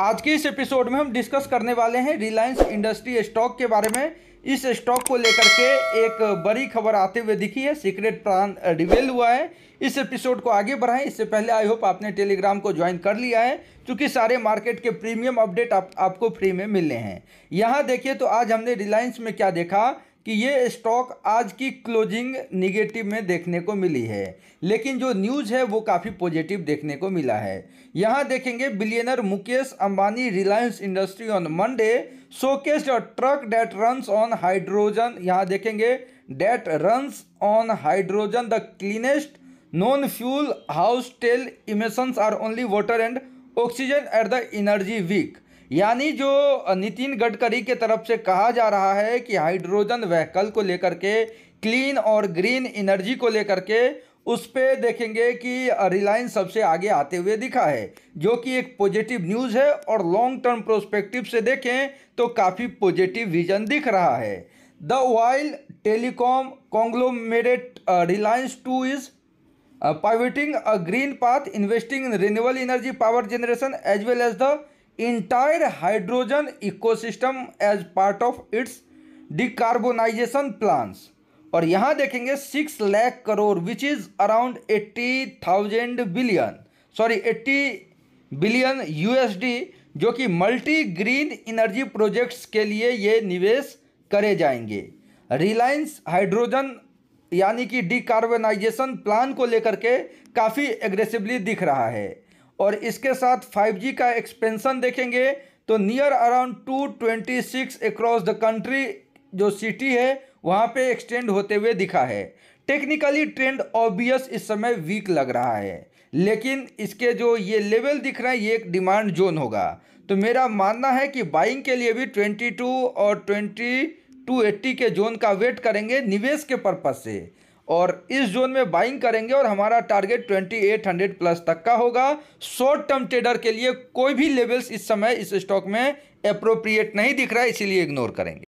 आज के इस एपिसोड में हम डिस्कस करने वाले हैं रिलायंस इंडस्ट्री स्टॉक के बारे में इस स्टॉक को लेकर के एक बड़ी खबर आते हुए दिखी है सीक्रेट प्लान रिवेल हुआ है इस एपिसोड को आगे बढ़ाएं इससे पहले आई होप आपने टेलीग्राम को ज्वाइन कर लिया है क्योंकि सारे मार्केट के प्रीमियम अपडेट आप, आपको फ्री में मिलने हैं यहाँ देखिए तो आज हमने रिलायंस में क्या देखा कि ये स्टॉक आज की क्लोजिंग निगेटिव में देखने को मिली है लेकिन जो न्यूज़ है वो काफ़ी पॉजिटिव देखने को मिला है यहाँ देखेंगे billionaire Mukesh Ambani Reliance industry on Monday showcased a truck that runs on hydrogen यहाँ देखेंगे that runs on hydrogen the cleanest non fuel whose tail emissions are only water and oxygen at the energy week यानी जो नितिन गडकरी के तरफ से कहा जा रहा है कि हाइड्रोजन व्हीकल को लेकर के क्लीन और ग्रीन एनर्जी को लेकर के उस पर देखेंगे कि रिलायंस सबसे आगे आते हुए दिखा है जो कि एक पॉजिटिव न्यूज़ है और लॉन्ग टर्म प्रोस्पेक्टिव से देखें तो काफ़ी पॉजिटिव विजन दिख रहा है the oil telecom conglomerate Reliance too is pivoting a green path investing in energy power generation as well as the the entire hydrogen ecosystem as part of its decarbonisation plans और यहाँ देखेंगे six lakh crore which is around eighty thousand billion sorry eighty billion USD जो कि multi green energy projects के लिए ये निवेश करे जाएंगे रिलायंस हाइड्रोजन यानी कि डिकार्बोनाइजेशन प्लान को लेकर के काफ़ी एग्रेसिवली दिख रहा है और इसके साथ 5G का एक्सपेंशन देखेंगे तो near around 226 across the country जो सिटी है वहाँ पे एक्सटेंड होते हुए दिखा है टेक्निकली ट्रेंड ऑब्वियस इस समय वीक लग रहा है लेकिन इसके जो ये लेवल दिख रहे हैं ये एक डिमांड जोन होगा तो मेरा मानना है कि बाइंग के लिए भी 22 और 20 टू एट्टी के जोन का वेट करेंगे निवेश के पर्पज से और इस जोन में बाइंग करेंगे और हमारा टारगेट 2800 प्लस तक का होगा शॉर्ट टर्म ट्रेडर के लिए कोई भी लेवल्स इस समय इस स्टॉक में अप्रोप्रिएट नहीं दिख रहा है इसीलिए इग्नोर करेंगे